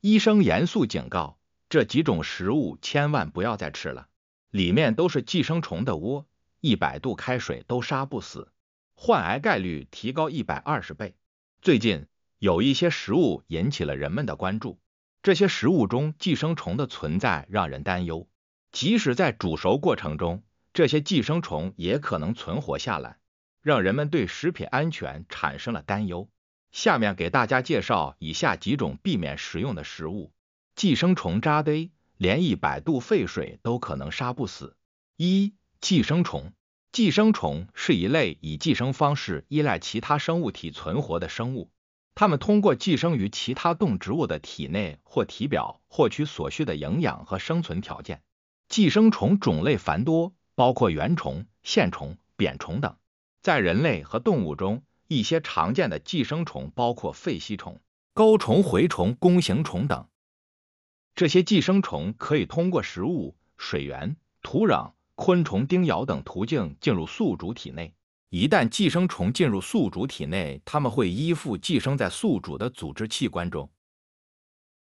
医生严肃警告：这几种食物千万不要再吃了，里面都是寄生虫的窝，一百度开水都杀不死，患癌概率提高一百二十倍。最近有一些食物引起了人们的关注，这些食物中寄生虫的存在让人担忧，即使在煮熟过程中，这些寄生虫也可能存活下来，让人们对食品安全产生了担忧。下面给大家介绍以下几种避免食用的食物。寄生虫扎堆，连一百度沸水都可能杀不死。一、寄生虫。寄生虫是一类以寄生方式依赖其他生物体存活的生物，它们通过寄生于其他动植物的体内或体表获取所需的营养和生存条件。寄生虫种类繁多，包括原虫、线虫、扁虫等，在人类和动物中。一些常见的寄生虫包括肺吸虫、钩虫、蛔虫、弓形虫等。这些寄生虫可以通过食物、水源、土壤、昆虫叮咬等途径进入宿主体内。一旦寄生虫进入宿主体内，它们会依附寄生在宿主的组织器官中，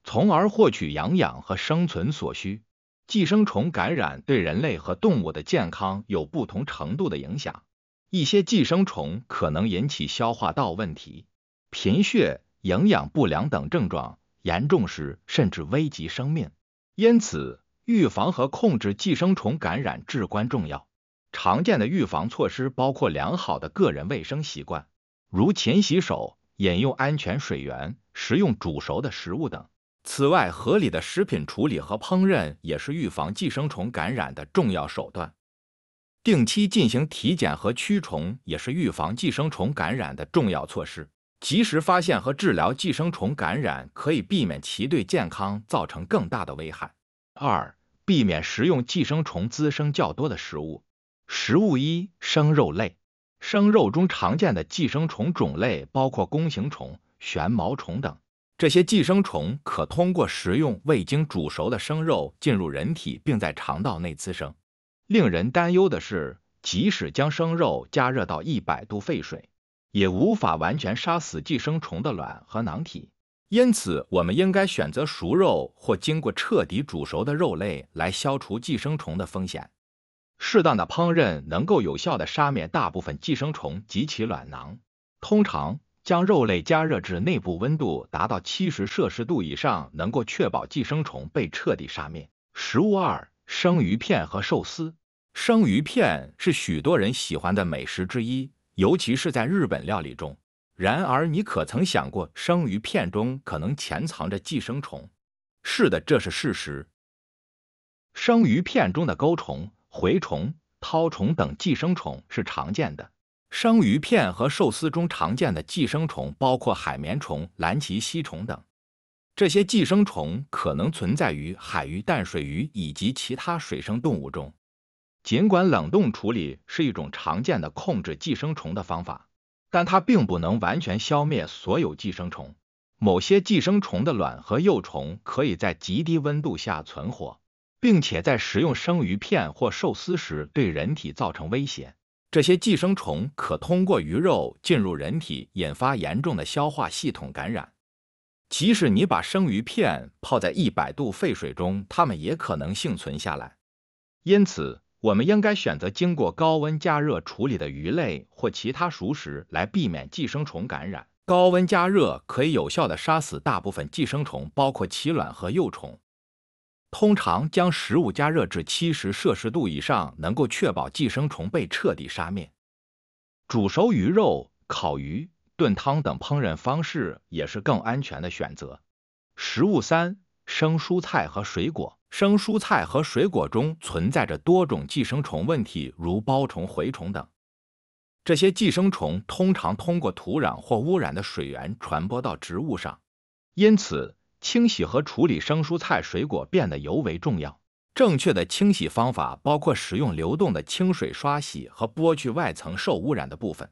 从而获取营养和生存所需。寄生虫感染对人类和动物的健康有不同程度的影响。一些寄生虫可能引起消化道问题、贫血、营养不良等症状，严重时甚至危及生命。因此，预防和控制寄生虫感染至关重要。常见的预防措施包括良好的个人卫生习惯，如勤洗手、饮用安全水源、食用煮熟的食物等。此外，合理的食品处理和烹饪也是预防寄生虫感染的重要手段。定期进行体检和驱虫也是预防寄生虫感染的重要措施。及时发现和治疗寄生虫感染，可以避免其对健康造成更大的危害。二、避免食用寄生虫滋生较多的食物。食物一：生肉类。生肉中常见的寄生虫种类包括弓形虫、旋毛虫等。这些寄生虫可通过食用未经煮熟的生肉进入人体，并在肠道内滋生。令人担忧的是，即使将生肉加热到一百度沸水，也无法完全杀死寄生虫的卵和囊体。因此，我们应该选择熟肉或经过彻底煮熟的肉类来消除寄生虫的风险。适当的烹饪能够有效的杀灭大部分寄生虫及其卵囊。通常，将肉类加热至内部温度达到七十摄氏度以上，能够确保寄生虫被彻底杀灭。食物二：生鱼片和寿司。生鱼片是许多人喜欢的美食之一，尤其是在日本料理中。然而，你可曾想过，生鱼片中可能潜藏着寄生虫？是的，这是事实。生鱼片中的钩虫、蛔虫、绦虫等寄生虫是常见的。生鱼片和寿司中常见的寄生虫包括海绵虫、蓝鳍吸虫等。这些寄生虫可能存在于海鱼、淡水鱼以及其他水生动物中。尽管冷冻处理是一种常见的控制寄生虫的方法，但它并不能完全消灭所有寄生虫。某些寄生虫的卵和幼虫可以在极低温度下存活，并且在食用生鱼片或寿司时对人体造成威胁。这些寄生虫可通过鱼肉进入人体，引发严重的消化系统感染。即使你把生鱼片泡在100度沸水中，它们也可能幸存下来。因此，我们应该选择经过高温加热处理的鱼类或其他熟食，来避免寄生虫感染。高温加热可以有效地杀死大部分寄生虫，包括其卵和幼虫。通常将食物加热至七十摄氏度以上，能够确保寄生虫被彻底杀灭。煮熟鱼肉、烤鱼、炖汤等烹饪方式也是更安全的选择。食物三。生蔬菜和水果，生蔬菜和水果中存在着多种寄生虫问题，如包虫、蛔虫等。这些寄生虫通常通过土壤或污染的水源传播到植物上，因此清洗和处理生蔬菜水果变得尤为重要。正确的清洗方法包括使用流动的清水刷洗和剥去外层受污染的部分，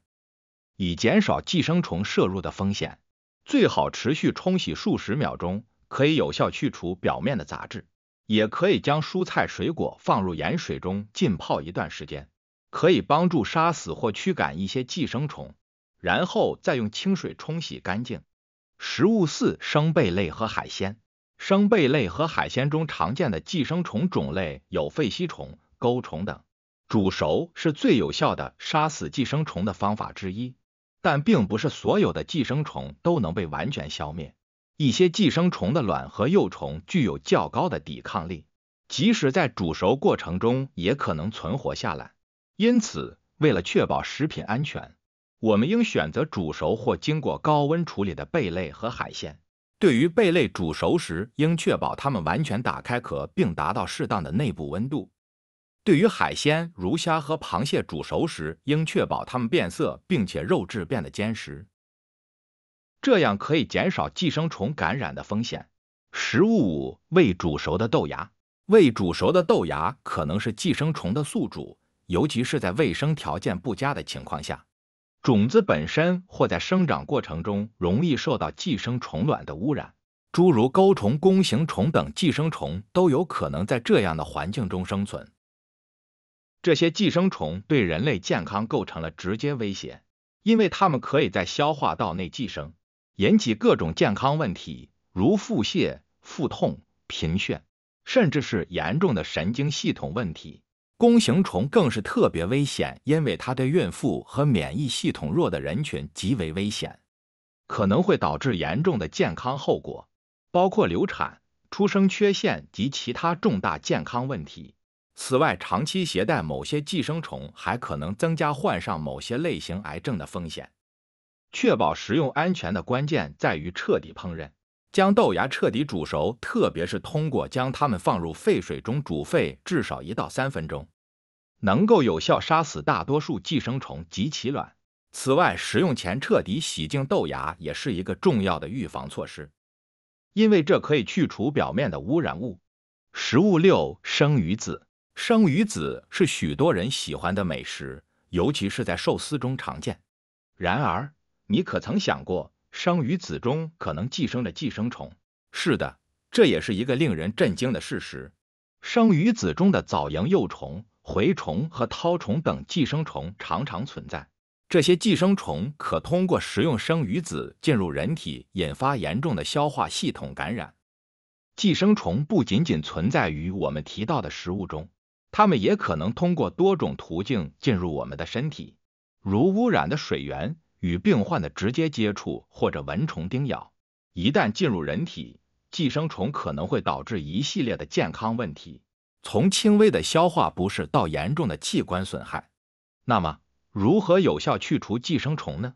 以减少寄生虫摄入的风险。最好持续冲洗数十秒钟。可以有效去除表面的杂质，也可以将蔬菜水果放入盐水中浸泡一段时间，可以帮助杀死或驱赶一些寄生虫，然后再用清水冲洗干净。食物四生贝类和海鲜，生贝类和海鲜中常见的寄生虫种类有肺吸虫、钩虫等。煮熟是最有效的杀死寄生虫的方法之一，但并不是所有的寄生虫都能被完全消灭。一些寄生虫的卵和幼虫具有较高的抵抗力，即使在煮熟过程中也可能存活下来。因此，为了确保食品安全，我们应选择煮熟或经过高温处理的贝类和海鲜。对于贝类，煮熟时应确保它们完全打开壳，并达到适当的内部温度。对于海鲜，如虾和螃蟹，煮熟时应确保它们变色，并且肉质变得坚实。这样可以减少寄生虫感染的风险。食物五：未煮熟的豆芽，未煮熟的豆芽可能是寄生虫的宿主，尤其是在卫生条件不佳的情况下，种子本身或在生长过程中容易受到寄生虫卵的污染。诸如钩虫、弓形虫等寄生虫都有可能在这样的环境中生存。这些寄生虫对人类健康构成了直接威胁，因为它们可以在消化道内寄生。引起各种健康问题，如腹泻、腹痛、贫血，甚至是严重的神经系统问题。弓形虫更是特别危险，因为它对孕妇和免疫系统弱的人群极为危险，可能会导致严重的健康后果，包括流产、出生缺陷及其他重大健康问题。此外，长期携带某些寄生虫还可能增加患上某些类型癌症的风险。确保食用安全的关键在于彻底烹饪，将豆芽彻底煮熟，特别是通过将它们放入沸水中煮沸至少一到三分钟，能够有效杀死大多数寄生虫及其卵。此外，食用前彻底洗净豆芽也是一个重要的预防措施，因为这可以去除表面的污染物。食物六生鱼子，生鱼子是许多人喜欢的美食，尤其是在寿司中常见。然而，你可曾想过，生鱼子中可能寄生的寄生虫？是的，这也是一个令人震惊的事实。生鱼子中的藻蝇幼虫、蛔虫和绦虫等寄生虫常常存在。这些寄生虫可通过食用生鱼子进入人体，引发严重的消化系统感染。寄生虫不仅仅存在于我们提到的食物中，它们也可能通过多种途径进入我们的身体，如污染的水源。与病患的直接接触或者蚊虫叮咬，一旦进入人体，寄生虫可能会导致一系列的健康问题，从轻微的消化不适到严重的器官损害。那么，如何有效去除寄生虫呢？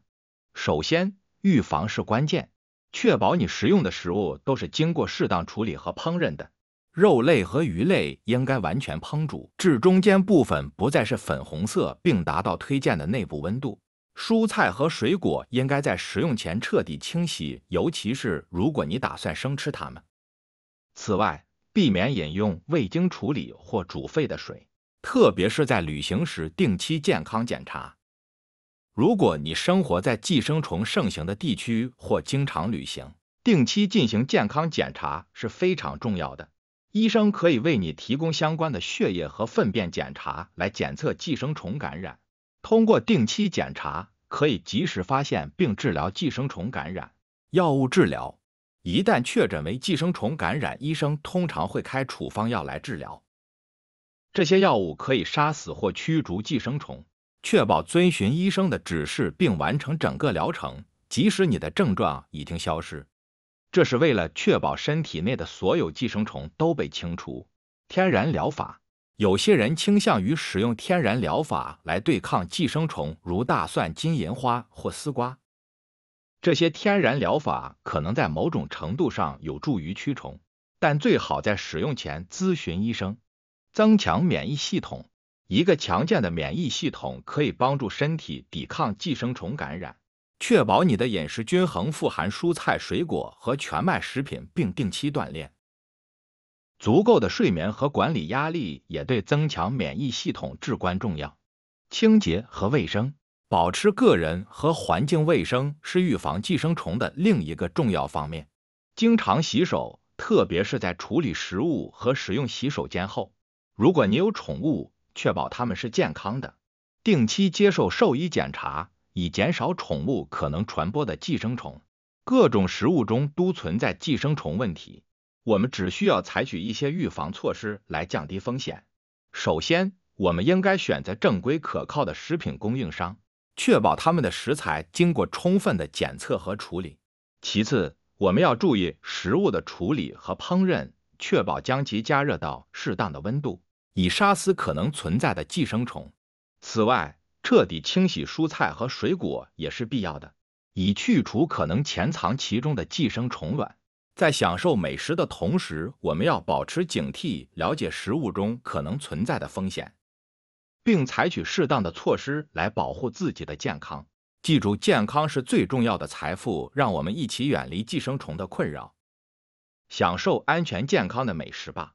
首先，预防是关键，确保你食用的食物都是经过适当处理和烹饪的。肉类和鱼类应该完全烹煮至中间部分不再是粉红色，并达到推荐的内部温度。蔬菜和水果应该在食用前彻底清洗，尤其是如果你打算生吃它们。此外，避免饮用未经处理或煮沸的水，特别是在旅行时。定期健康检查。如果你生活在寄生虫盛行的地区或经常旅行，定期进行健康检查是非常重要的。医生可以为你提供相关的血液和粪便检查，来检测寄生虫感染。通过定期检查，可以及时发现并治疗寄生虫感染。药物治疗一旦确诊为寄生虫感染，医生通常会开处方药来治疗。这些药物可以杀死或驱逐寄生虫，确保遵循医生的指示并完成整个疗程，即使你的症状已经消失。这是为了确保身体内的所有寄生虫都被清除。天然疗法。有些人倾向于使用天然疗法来对抗寄生虫，如大蒜、金银花或丝瓜。这些天然疗法可能在某种程度上有助于驱虫，但最好在使用前咨询医生。增强免疫系统，一个强健的免疫系统可以帮助身体抵抗寄生虫感染。确保你的饮食均衡，富含蔬菜、水果和全麦食品，并定期锻炼。足够的睡眠和管理压力也对增强免疫系统至关重要。清洁和卫生，保持个人和环境卫生是预防寄生虫的另一个重要方面。经常洗手，特别是在处理食物和使用洗手间后。如果你有宠物，确保它们是健康的，定期接受兽医检查，以减少宠物可能传播的寄生虫。各种食物中都存在寄生虫问题。我们只需要采取一些预防措施来降低风险。首先，我们应该选择正规可靠的食品供应商，确保他们的食材经过充分的检测和处理。其次，我们要注意食物的处理和烹饪，确保将其加热到适当的温度，以杀死可能存在的寄生虫。此外，彻底清洗蔬菜和水果也是必要的，以去除可能潜藏其中的寄生虫卵。在享受美食的同时，我们要保持警惕，了解食物中可能存在的风险，并采取适当的措施来保护自己的健康。记住，健康是最重要的财富。让我们一起远离寄生虫的困扰，享受安全健康的美食吧。